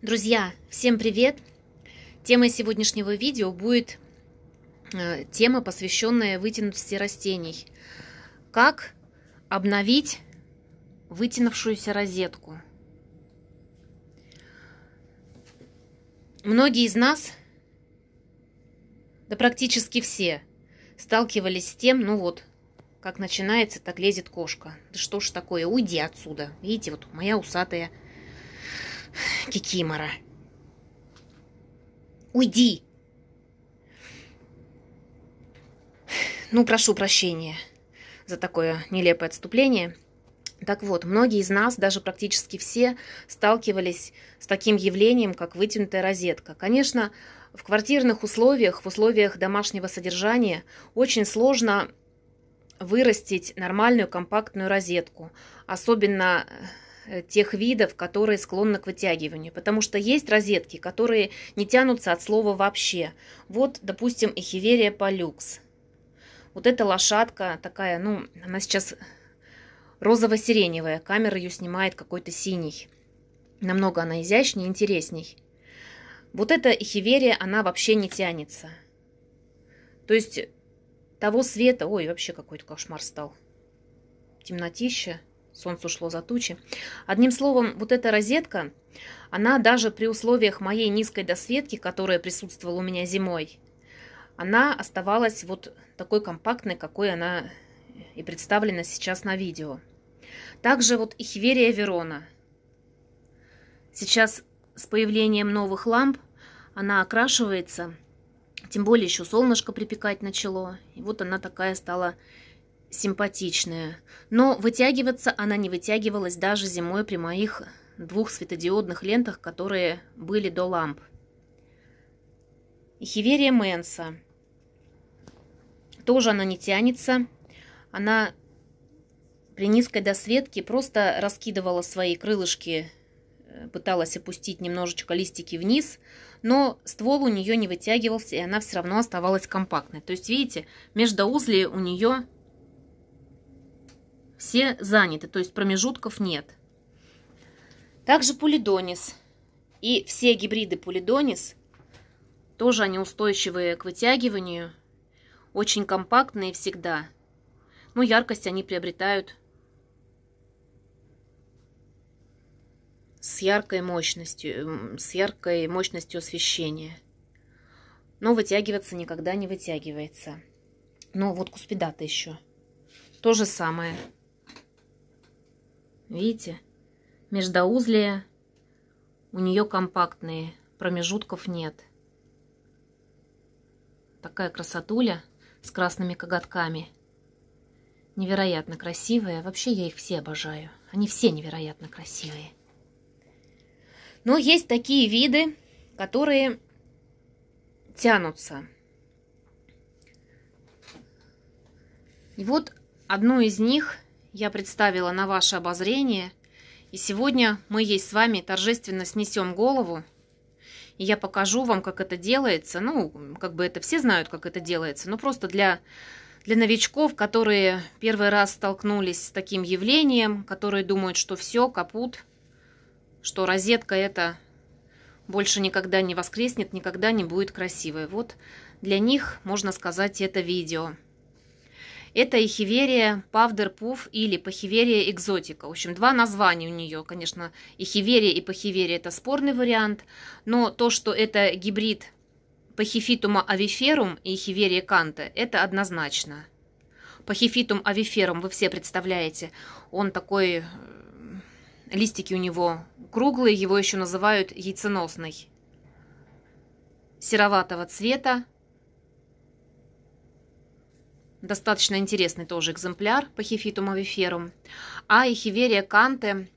Друзья, всем привет! Темой сегодняшнего видео будет э, тема, посвященная вытянутости растений. Как обновить вытянувшуюся розетку? Многие из нас, да практически все, сталкивались с тем, ну вот, как начинается, так лезет кошка. Да что ж такое, уйди отсюда. Видите, вот моя усатая Кикимора. Уйди! Ну, прошу прощения за такое нелепое отступление. Так вот, многие из нас, даже практически все, сталкивались с таким явлением, как вытянутая розетка. Конечно, в квартирных условиях, в условиях домашнего содержания очень сложно вырастить нормальную компактную розетку, особенно Э, тех видов, которые склонны к вытягиванию, потому что есть розетки, которые не тянутся от слова вообще. Вот, допустим, эхиверия полюкс. Вот эта лошадка такая, ну, она сейчас розово-сиреневая, камера ее снимает какой-то синий. Намного она изящнее, интересней. Вот эта эхиверия, она вообще не тянется. То есть того света... Ой, вообще какой-то кошмар стал. Темнотища солнце ушло за тучи. Одним словом, вот эта розетка, она даже при условиях моей низкой досветки, которая присутствовала у меня зимой, она оставалась вот такой компактной, какой она и представлена сейчас на видео. Также вот и Хверия Верона. Сейчас с появлением новых ламп она окрашивается, тем более еще солнышко припекать начало. И вот она такая стала симпатичная. Но вытягиваться она не вытягивалась даже зимой при моих двух светодиодных лентах, которые были до ламп. Хиверия Мэнса. Тоже она не тянется. Она при низкой досветке просто раскидывала свои крылышки, э, пыталась опустить немножечко листики вниз, но ствол у нее не вытягивался, и она все равно оставалась компактной. То есть, видите, междоузлие у нее все заняты, то есть промежутков нет. Также пулидонис И все гибриды пулидонис тоже они устойчивые к вытягиванию, очень компактные всегда. Ну, яркость они приобретают с яркой мощностью, с яркой мощностью освещения. Но вытягиваться никогда не вытягивается. Ну, вот куспидата еще. То же самое. Видите? Междоузлия у нее компактные, промежутков нет. Такая красотуля с красными коготками. Невероятно красивая. Вообще я их все обожаю. Они все невероятно красивые. Но есть такие виды, которые тянутся. И вот одну из них – я представила на ваше обозрение, и сегодня мы ей с вами торжественно снесем голову, и я покажу вам, как это делается. Ну, как бы это все знают, как это делается, но просто для, для новичков, которые первый раз столкнулись с таким явлением, которые думают, что все, капут, что розетка это больше никогда не воскреснет, никогда не будет красивой. Вот для них, можно сказать, это видео. Это Эхиверия павдерпуф или Пахиверия экзотика. В общем, два названия у нее, конечно, Эхиверия и Пахиверия – это спорный вариант, но то, что это гибрид Пахифитума авиферум и Эхиверия канта – это однозначно. Пахифитум авиферум вы все представляете, он такой, э, листики у него круглые, его еще называют яйценосный, сероватого цвета, Достаточно интересный тоже экземпляр по хифитум авиферум. А эхиверия канте,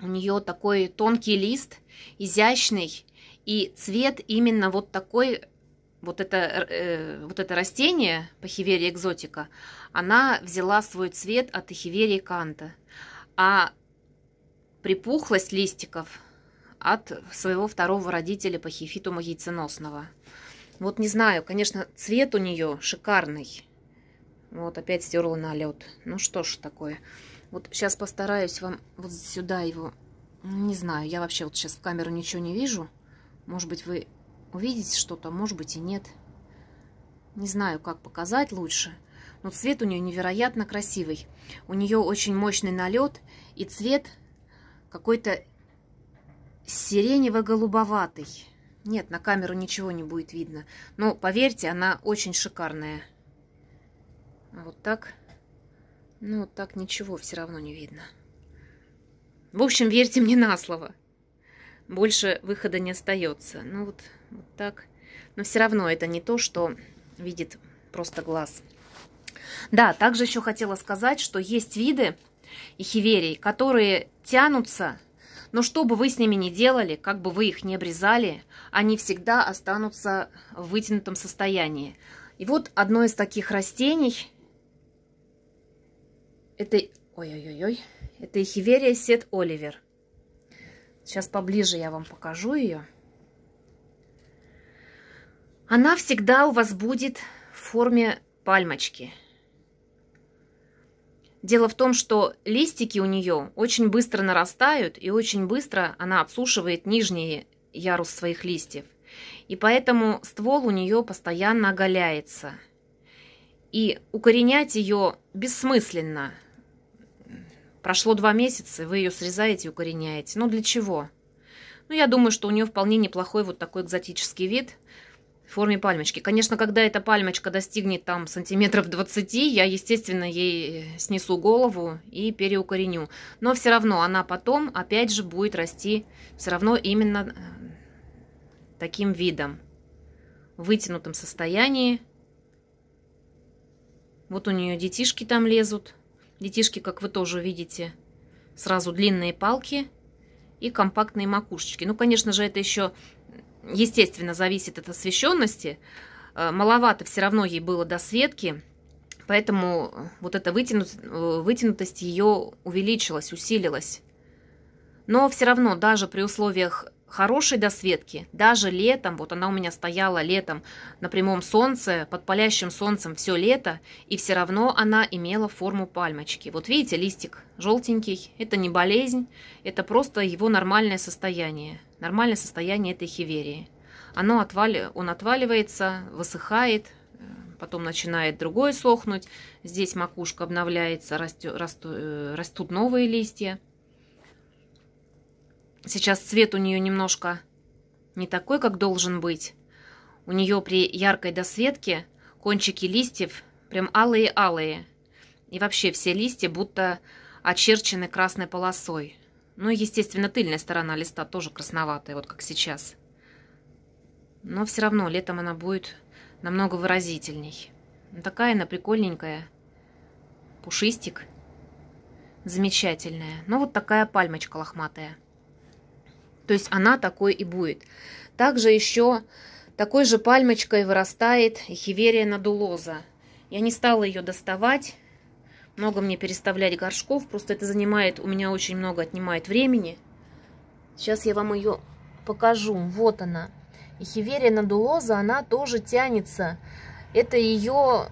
у нее такой тонкий лист, изящный, и цвет именно вот такой, вот это, э, вот это растение, пахиверия экзотика, она взяла свой цвет от эхиверии канта, а припухлость листиков от своего второго родителя пахифитума яйценосного. Вот не знаю, конечно, цвет у нее шикарный, вот опять стерла на Ну что ж такое. Вот сейчас постараюсь вам вот сюда его... Не знаю, я вообще вот сейчас в камеру ничего не вижу. Может быть, вы увидите что-то, может быть и нет. Не знаю, как показать лучше. Но цвет у нее невероятно красивый. У нее очень мощный налет и цвет какой-то сиренево-голубоватый. Нет, на камеру ничего не будет видно. Но, поверьте, она очень шикарная. Вот так. Ну, вот так ничего все равно не видно. В общем, верьте мне на слово. Больше выхода не остается. Ну, вот, вот так. Но все равно это не то, что видит просто глаз. Да, также еще хотела сказать, что есть виды эхиверий, которые тянутся, но что бы вы с ними ни делали, как бы вы их ни обрезали, они всегда останутся в вытянутом состоянии. И вот одно из таких растений это... Ой-ой-ой-ой. Это Эхиверия Сет Оливер. Сейчас поближе я вам покажу ее. Она всегда у вас будет в форме пальмочки. Дело в том, что листики у нее очень быстро нарастают, и очень быстро она отсушивает нижний ярус своих листьев. И поэтому ствол у нее постоянно оголяется. И укоренять ее бессмысленно. Прошло два месяца, вы ее срезаете и укореняете. Ну, для чего? Ну, я думаю, что у нее вполне неплохой вот такой экзотический вид в форме пальмочки. Конечно, когда эта пальмочка достигнет там сантиметров 20, я, естественно, ей э, снесу голову и переукореню. Но все равно она потом, опять же, будет расти все равно именно э, таким видом. В вытянутом состоянии. Вот у нее детишки там лезут. Детишки, как вы тоже видите, сразу длинные палки и компактные макушечки. Ну, конечно же, это еще, естественно, зависит от освещенности. Э, маловато все равно ей было до светки, поэтому вот эта вытянутость ее увеличилась, усилилась. Но все равно, даже при условиях хорошей досветки, даже летом, вот она у меня стояла летом на прямом солнце, под палящим солнцем все лето, и все равно она имела форму пальмочки. Вот видите, листик желтенький, это не болезнь, это просто его нормальное состояние, нормальное состояние этой хиверии. Оно отвали, он отваливается, высыхает, э, потом начинает другой сохнуть, здесь макушка обновляется, растет, э, растут новые листья. Сейчас цвет у нее немножко не такой, как должен быть. У нее при яркой досветке кончики листьев прям алые-алые. И вообще все листья будто очерчены красной полосой. Ну и, естественно, тыльная сторона листа тоже красноватая, вот как сейчас. Но все равно летом она будет намного выразительней. Ну, такая она прикольненькая. Пушистик. Замечательная. Ну вот такая пальмочка лохматая. То есть она такой и будет. Также еще такой же пальмочкой вырастает хиверия надулоза. Я не стала ее доставать, много мне переставлять горшков, просто это занимает, у меня очень много отнимает времени. Сейчас я вам ее покажу. Вот она. И хиверия надулоза, она тоже тянется. Это ее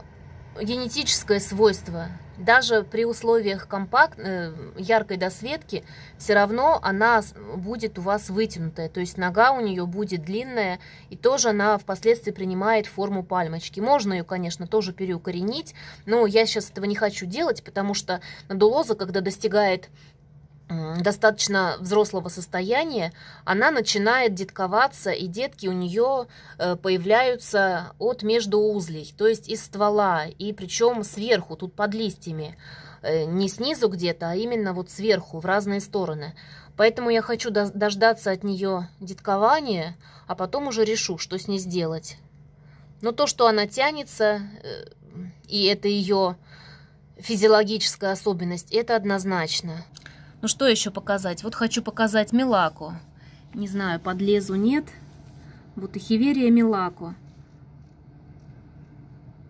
генетическое свойство даже при условиях компакт, э, яркой досветки, все равно она будет у вас вытянутая, то есть нога у нее будет длинная, и тоже она впоследствии принимает форму пальмочки. Можно ее, конечно, тоже переукоренить, но я сейчас этого не хочу делать, потому что надулоза, когда достигает достаточно взрослого состояния, она начинает детковаться, и детки у нее э, появляются от междуузлей, то есть из ствола, и причем сверху, тут под листьями, э, не снизу где-то, а именно вот сверху, в разные стороны. Поэтому я хочу дождаться от нее деткования, а потом уже решу, что с ней сделать. Но то, что она тянется, э, и это ее физиологическая особенность, это однозначно. Ну что еще показать? Вот хочу показать мелаку. Не знаю, подлезу нет. Вот и хиверия мелаку.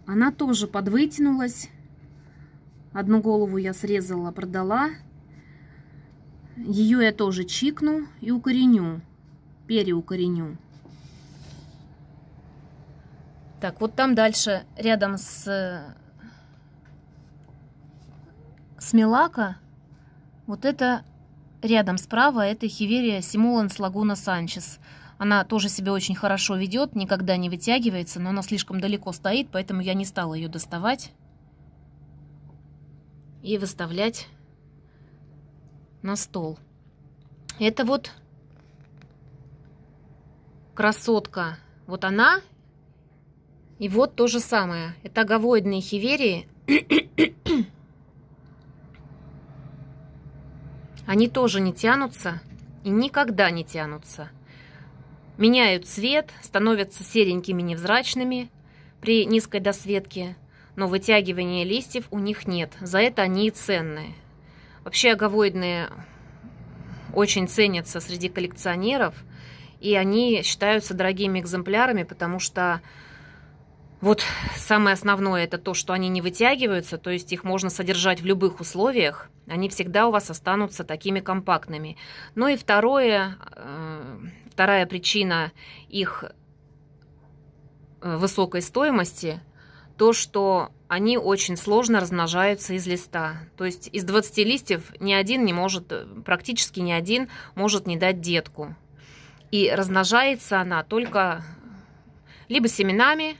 Она тоже подвытянулась. Одну голову я срезала, продала. Ее я тоже чикну и укореню. Переукореню. Так, вот там дальше, рядом с, с Мелака, вот это рядом справа, это хиверия симуланс лагуна санчес. Она тоже себя очень хорошо ведет, никогда не вытягивается, но она слишком далеко стоит, поэтому я не стала ее доставать и выставлять на стол. Это вот красотка. Вот она. И вот то же самое. Это говоидные хиверии. Они тоже не тянутся и никогда не тянутся. Меняют цвет, становятся серенькими невзрачными при низкой досветке, но вытягивания листьев у них нет, за это они и ценные. Вообще аговоидные очень ценятся среди коллекционеров, и они считаются дорогими экземплярами, потому что вот самое основное это то, что они не вытягиваются, то есть их можно содержать в любых условиях, они всегда у вас останутся такими компактными. Ну и второе, э, вторая причина их э, высокой стоимости то, что они очень сложно размножаются из листа. То есть из 20 листьев ни один не может, э, практически ни один может не дать детку. И размножается она только либо семенами,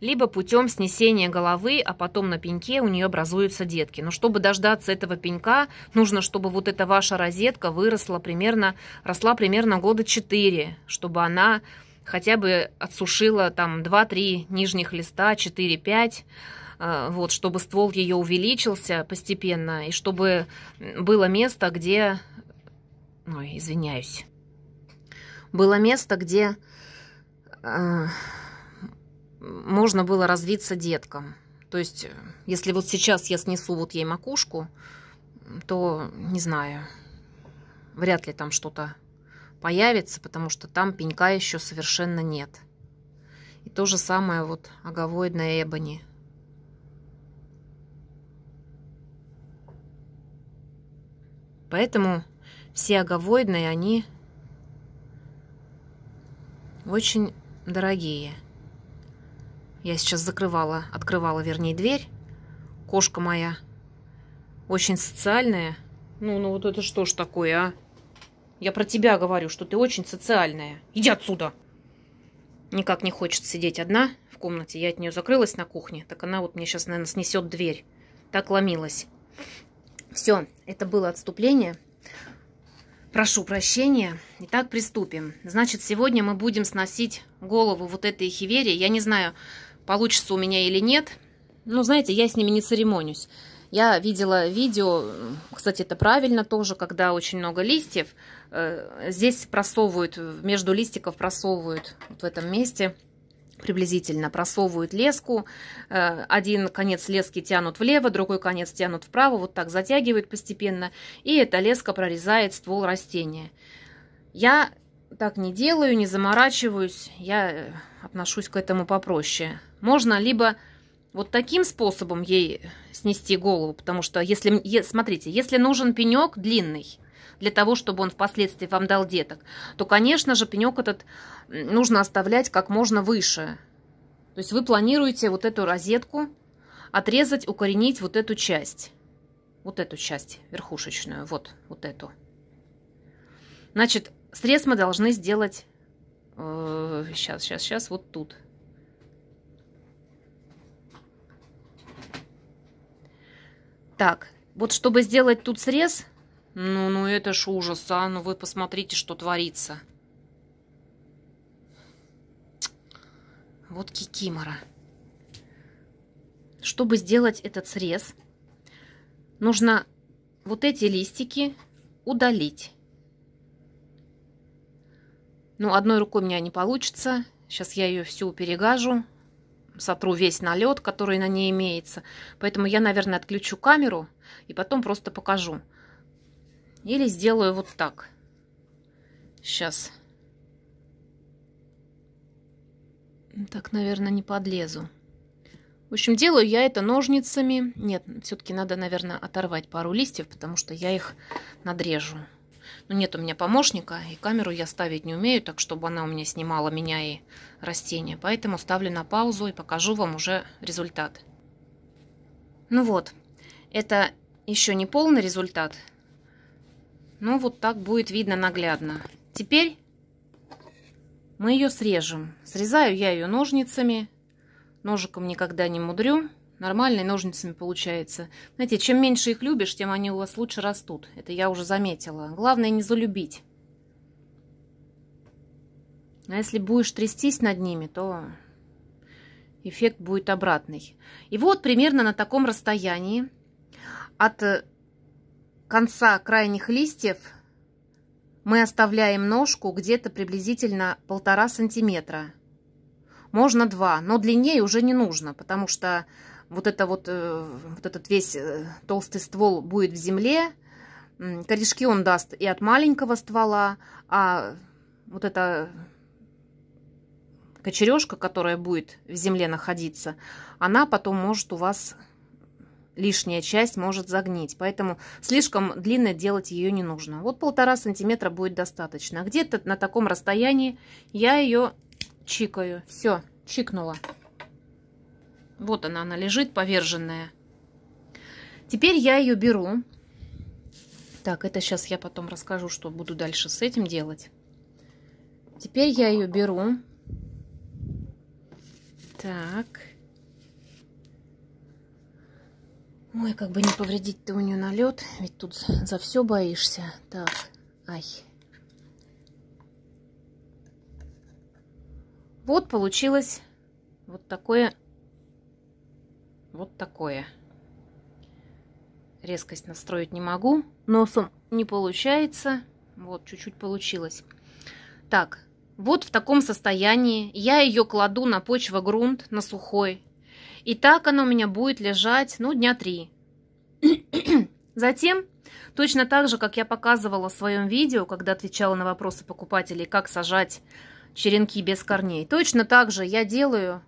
либо путем снесения головы, а потом на пеньке у нее образуются детки. Но чтобы дождаться этого пенька, нужно, чтобы вот эта ваша розетка выросла примерно, росла примерно года 4, чтобы она хотя бы отсушила там 2-3 нижних листа, 4-5, э, вот, чтобы ствол ее увеличился постепенно, и чтобы было место, где... Ой, извиняюсь. Было место, где э, можно было развиться деткам. То есть, э, если вот сейчас я снесу вот ей макушку, то, не знаю, вряд ли там что-то появится, потому что там пенька еще совершенно нет. И то же самое вот аговоидная эбони. Поэтому все аговоидные, они очень дорогие. Я сейчас закрывала, открывала, вернее, дверь. Кошка моя очень социальная. Ну, ну вот это что ж такое, а? Я про тебя говорю, что ты очень социальная. Иди отсюда! Никак не хочет сидеть одна в комнате. Я от нее закрылась на кухне. Так она вот мне сейчас, наверное, снесет дверь. Так ломилась. Все, это было отступление. Прошу прощения. Итак, приступим. Значит, сегодня мы будем сносить голову вот этой хиверии. Я не знаю, получится у меня или нет. Ну, знаете, я с ними не церемонюсь. Я видела видео, кстати, это правильно тоже, когда очень много листьев. Э, здесь просовывают, между листиков просовывают вот в этом месте приблизительно просовывают леску. Э, один конец лески тянут влево, другой конец тянут вправо, вот так затягивают постепенно. И эта леска прорезает ствол растения. Я так не делаю, не заморачиваюсь. Я э, отношусь к этому попроще. Можно либо вот таким способом ей снести голову, потому что, если, смотрите, если нужен пенек длинный, для того, чтобы он впоследствии вам дал деток, то, конечно же, пенек этот нужно оставлять как можно выше. То есть вы планируете вот эту розетку отрезать, укоренить вот эту часть. Вот эту часть верхушечную, вот, вот эту. Значит, срез мы должны сделать сейчас, сейчас, сейчас, вот тут. Так, вот чтобы сделать тут срез, ну, ну это ж ужас, а, ну вы посмотрите, что творится. Вот кикимора. Чтобы сделать этот срез, нужно вот эти листики удалить. Ну, одной рукой у меня не получится. Сейчас я ее всю перегажу, сотру весь налет, который на ней имеется. Поэтому я, наверное, отключу камеру и потом просто покажу. Или сделаю вот так. Сейчас. Ну, так, наверное, не подлезу. В общем, делаю я это ножницами. Нет, все-таки надо, наверное, оторвать пару листьев, потому что я их надрежу. Ну нет у меня помощника, и камеру я ставить не умею, так чтобы она у меня снимала меня и растения. Поэтому ставлю на паузу и покажу вам уже результат. Ну вот, это еще не полный результат, но вот так будет видно наглядно. Теперь мы ее срежем. Срезаю я ее ножницами. Ножиком никогда не мудрю. Нормальные ножницами получается. Знаете, чем меньше их любишь, тем они у вас лучше растут. Это я уже заметила. Главное не залюбить. А если будешь трястись над ними, то эффект будет обратный. И вот примерно на таком расстоянии от э, конца крайних листьев мы оставляем ножку где-то приблизительно полтора сантиметра. Можно два, но длиннее уже не нужно, потому что вот, это вот, э, вот этот весь э, толстый ствол будет в земле, корешки он даст и от маленького ствола, а вот эта кочережка, которая будет в земле находиться, она потом может у вас, лишняя часть может загнить. Поэтому слишком длинно делать ее не нужно. Вот полтора сантиметра будет достаточно. Где-то на таком расстоянии я ее чикаю. Все, чикнула. Вот она, она лежит поверженная. Теперь я ее беру. Так, это сейчас я потом расскажу, что буду дальше с этим делать. Теперь я ее беру. Так. Ой, как бы не повредить-то у нее налет, ведь тут за все боишься. Так, ай. Вот получилось вот такое вот такое. Резкость настроить не могу. Носом не получается. Вот, чуть-чуть получилось. Так, вот в таком состоянии я ее кладу на грунт, на сухой. И так она у меня будет лежать, ну, дня три. Затем, точно так же, как я показывала в своем видео, когда отвечала на вопросы покупателей, как сажать черенки без корней, точно так же я делаю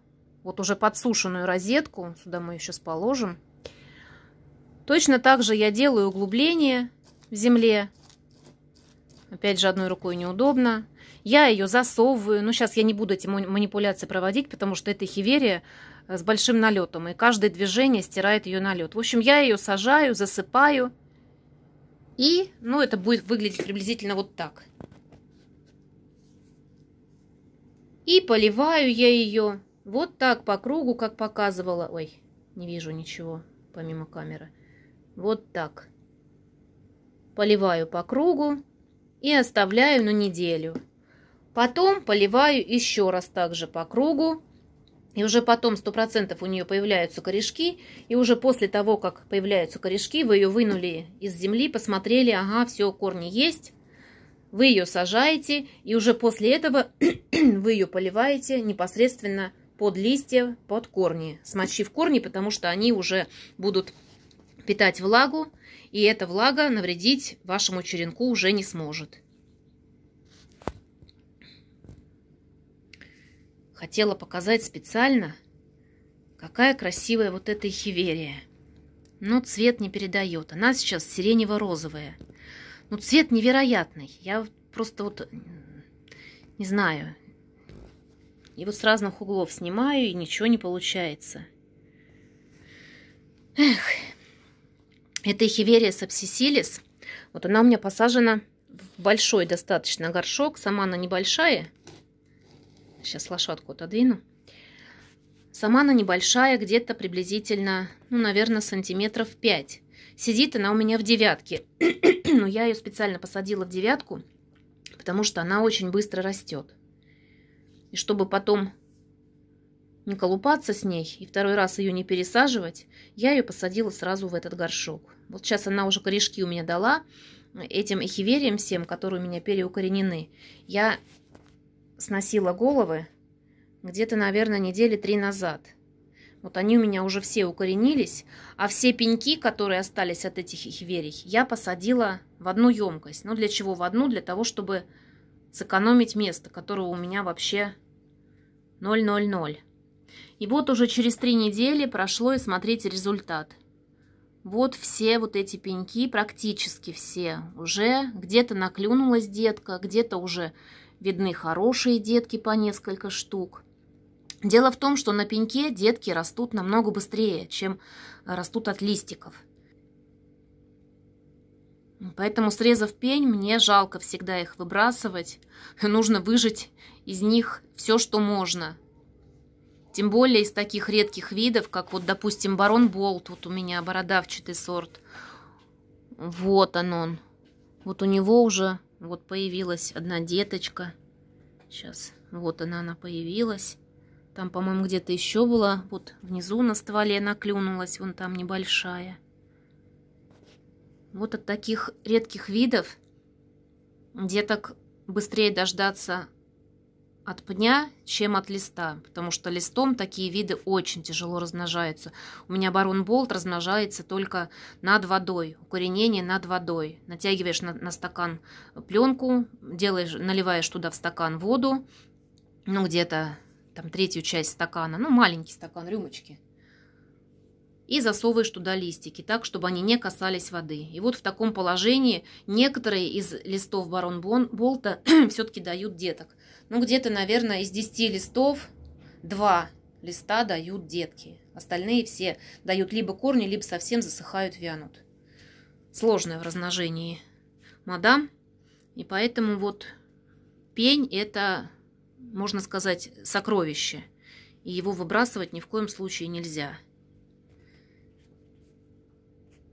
вот уже подсушенную розетку, сюда мы ее сейчас положим. Точно так же я делаю углубление в земле. Опять же, одной рукой неудобно. Я ее засовываю. Ну, сейчас я не буду эти манипуляции проводить, потому что это хиверия с большим налетом. И каждое движение стирает ее налет. В общем, я ее сажаю, засыпаю. И, ну, это будет выглядеть приблизительно вот так. И поливаю я ее вот так по кругу, как показывала. Ой, не вижу ничего помимо камеры. Вот так. Поливаю по кругу и оставляю на неделю. Потом поливаю еще раз также по кругу. И уже потом 100% у нее появляются корешки. И уже после того, как появляются корешки, вы ее вынули из земли, посмотрели, ага, все, корни есть. Вы ее сажаете, и уже после этого вы ее поливаете непосредственно под листья, под корни, смочив корни, потому что они уже будут питать влагу, и эта влага навредить вашему черенку уже не сможет. Хотела показать специально, какая красивая вот эта хиверия. Но цвет не передает. Она сейчас сиренево-розовая. но ну, цвет невероятный. Я просто вот не знаю, и вот с разных углов снимаю, и ничего не получается. Эх, это эхиверия сапсисилис. Вот она у меня посажена в большой достаточно горшок. Сама она небольшая. Сейчас лошадку отодвину. Сама она небольшая, где-то приблизительно, ну, наверное, сантиметров 5. Сидит она у меня в девятке. Но я ее специально посадила в девятку, потому что она очень быстро растет. И чтобы потом не колупаться с ней и второй раз ее не пересаживать, я ее посадила сразу в этот горшок. Вот сейчас она уже корешки у меня дала, этим эхиверием всем, которые у меня переукоренены. Я сносила головы где-то, наверное, недели три назад. Вот они у меня уже все укоренились, а все пеньки, которые остались от этих эхиверий, я посадила в одну емкость. Ну, для чего в одну? Для того, чтобы сэкономить место, которого у меня вообще 0,00. И вот уже через три недели прошло, и смотрите результат. Вот все вот эти пеньки, практически все, уже где-то наклюнулась детка, где-то уже видны хорошие детки по несколько штук. Дело в том, что на пеньке детки растут намного быстрее, чем растут от листиков – Поэтому, срезав пень, мне жалко всегда их выбрасывать. Нужно выжать из них все, что можно. Тем более из таких редких видов, как вот, допустим, барон Болт, вот у меня бородавчатый сорт. Вот он он. Вот у него уже вот появилась одна деточка. Сейчас, вот она, она появилась. Там, по-моему, где-то еще была. Вот внизу на стволе она клюнулась, вон там небольшая. Вот от таких редких видов деток быстрее дождаться от пня, чем от листа, потому что листом такие виды очень тяжело размножаются. У меня барон болт размножается только над водой, укоренение над водой. Натягиваешь на, на стакан пленку, делаешь, наливаешь туда в стакан воду, ну где-то там третью часть стакана, ну маленький стакан, рюмочки – и засовываешь туда листики, так, чтобы они не касались воды. И вот в таком положении некоторые из листов барон бон болта все-таки дают деток. Ну, где-то, наверное, из 10 листов 2 листа дают детки. Остальные все дают либо корни, либо совсем засыхают, вянут. Сложное в размножении мадам. И поэтому вот пень – это, можно сказать, сокровище. И его выбрасывать ни в коем случае нельзя.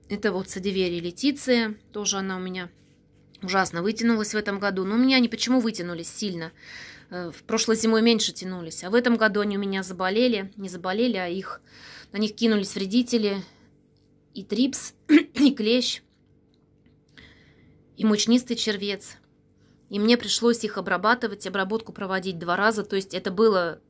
Это вот Садиверия Летиция, тоже она у меня ужасно вытянулась в этом году. Но у меня они почему вытянулись сильно? Э, в прошлой зимой меньше тянулись, а в этом году они у меня заболели. Не заболели, а их на них кинулись вредители, и трипс, и клещ, и мучнистый червец. И мне пришлось их обрабатывать, обработку проводить два раза. То есть это было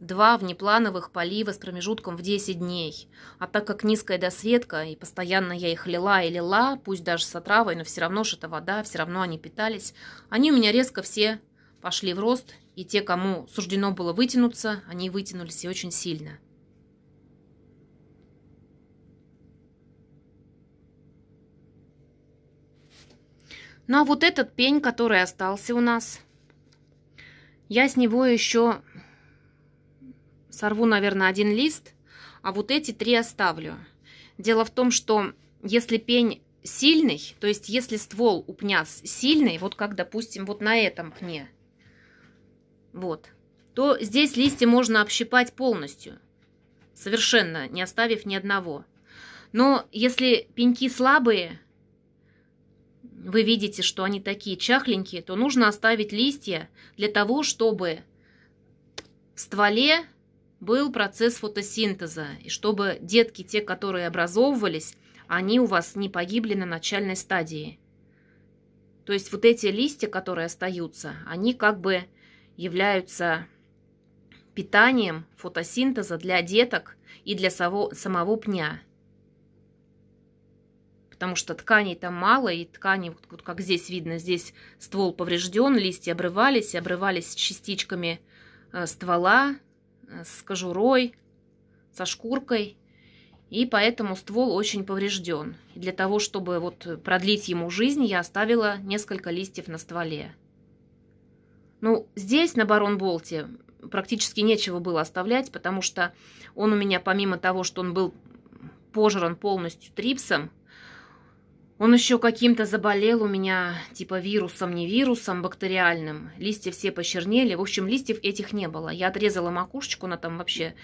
Два внеплановых полива с промежутком в 10 дней. А так как низкая досветка, и постоянно я их лила и лила, пусть даже с отравой, но все равно что это вода, все равно они питались, они у меня резко все пошли в рост, и те, кому суждено было вытянуться, они вытянулись и очень сильно. Ну а вот этот пень, который остался у нас, я с него еще сорву, наверное, один лист, а вот эти три оставлю. Дело в том, что если пень сильный, то есть если ствол у пня сильный, вот как, допустим, вот на этом пне, вот, то здесь листья можно общипать полностью, совершенно не оставив ни одного. Но если пеньки слабые, вы видите, что они такие чахленькие, то нужно оставить листья для того, чтобы в стволе был процесс фотосинтеза, и чтобы детки, те, которые образовывались, они у вас не погибли на начальной стадии. То есть вот эти листья, которые остаются, они как бы являются питанием фотосинтеза для деток и для само, самого пня. Потому что тканей там мало, и ткани, вот как здесь видно, здесь ствол поврежден, листья обрывались, и обрывались частичками э, ствола, Э, с кожурой, со шкуркой. И поэтому ствол очень поврежден. И для того, чтобы вот продлить ему жизнь, я оставила несколько листьев на стволе. Ну, здесь, на Барон-Болте, практически нечего было оставлять, потому что он у меня, помимо того, что он был пожран полностью трипсом, он еще каким-то заболел у меня, типа вирусом, не вирусом, бактериальным. Листья все почернели. В общем, листьев этих не было. Я отрезала макушечку, она там вообще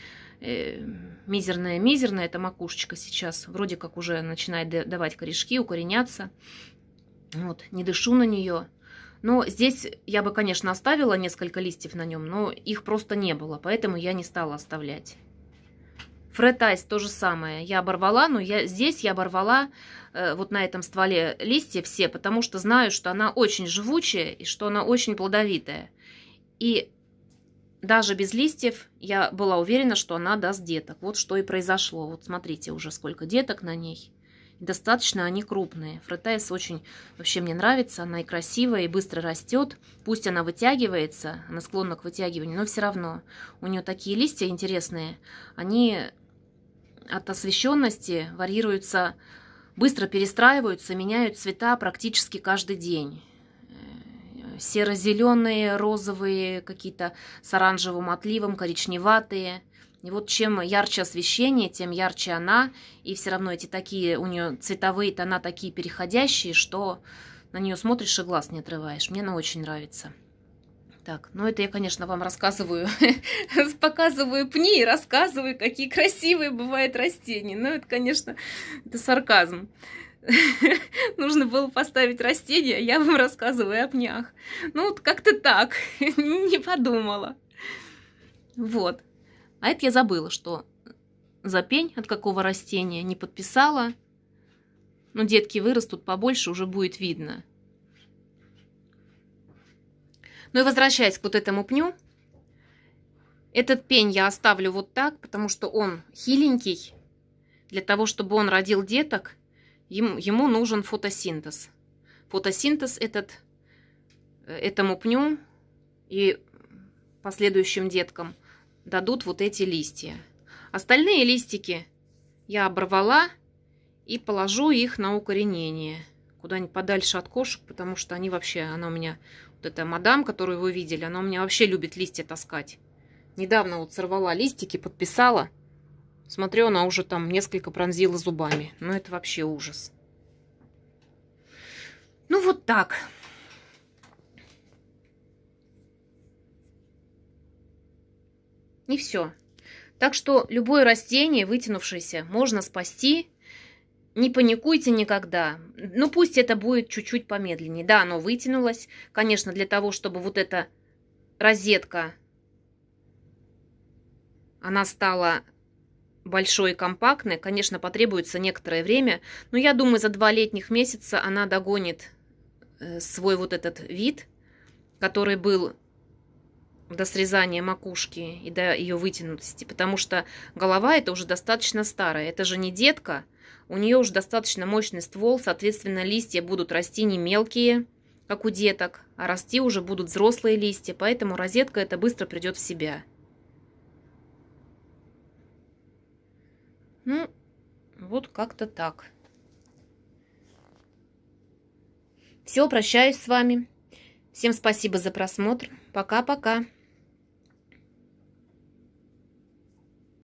мизерная-мизерная, э, мизерная эта макушечка сейчас. Вроде как уже начинает давать корешки, укореняться. Вот, не дышу на нее. Но здесь я бы, конечно, оставила несколько листьев на нем, но их просто не было, поэтому я не стала оставлять. Фретайс то же самое. Я оборвала, но я, здесь я оборвала э, вот на этом стволе листья все, потому что знаю, что она очень живучая и что она очень плодовитая. И даже без листьев я была уверена, что она даст деток. Вот что и произошло. Вот смотрите уже сколько деток на ней. Достаточно они крупные. Фретайс очень вообще мне нравится. Она и красивая, и быстро растет. Пусть она вытягивается, она склонна к вытягиванию, но все равно. У нее такие листья интересные. Они от освещенности варьируются, быстро перестраиваются, меняют цвета практически каждый день. Э, Серо-зеленые, розовые, какие-то с оранжевым отливом, коричневатые. И вот чем ярче освещение, тем ярче она. И все равно эти такие, у нее цветовые тона такие переходящие, что на нее смотришь и глаз не отрываешь. Мне она очень нравится. Так, ну это я, конечно, вам рассказываю, показываю пни и рассказываю, какие красивые бывают растения. Но ну, это, конечно, это сарказм. Нужно было поставить растения, а я вам рассказываю о пнях. Ну вот как-то так, не подумала. Вот. А это я забыла, что за пень от какого растения не подписала. Но ну, детки вырастут побольше, уже будет видно. Ну и возвращаясь к вот этому пню, этот пень я оставлю вот так, потому что он хиленький. Для того, чтобы он родил деток, ему, нужен фотосинтез. Фотосинтез этот, э, этому пню и последующим деткам дадут вот эти листья. Остальные листики я оборвала и положу их на укоренение куда-нибудь подальше от кошек, потому что они вообще, она у меня, вот эта мадам, которую вы видели, она у меня вообще любит листья таскать. Недавно вот сорвала листики, подписала. Смотрю, она уже там несколько пронзила зубами. Ну, это вообще ужас. Ну, вот так. И все. Так что любое растение, вытянувшееся, можно спасти не паникуйте никогда. Ну, пусть это будет чуть-чуть помедленнее. Да, оно вытянулось. Конечно, для того, чтобы вот эта розетка, она стала большой и компактной, конечно, потребуется некоторое время, но я думаю, за два летних месяца она догонит э, свой вот этот вид, который был до срезания макушки и до ее вытянутости, потому что голова это уже достаточно старая, это же не детка, у нее уже достаточно мощный ствол, соответственно, листья будут расти не мелкие, как у деток, а расти уже будут взрослые листья, поэтому розетка это быстро придет в себя. Ну, вот как-то так. Все, прощаюсь с вами. Всем спасибо за просмотр. Пока-пока.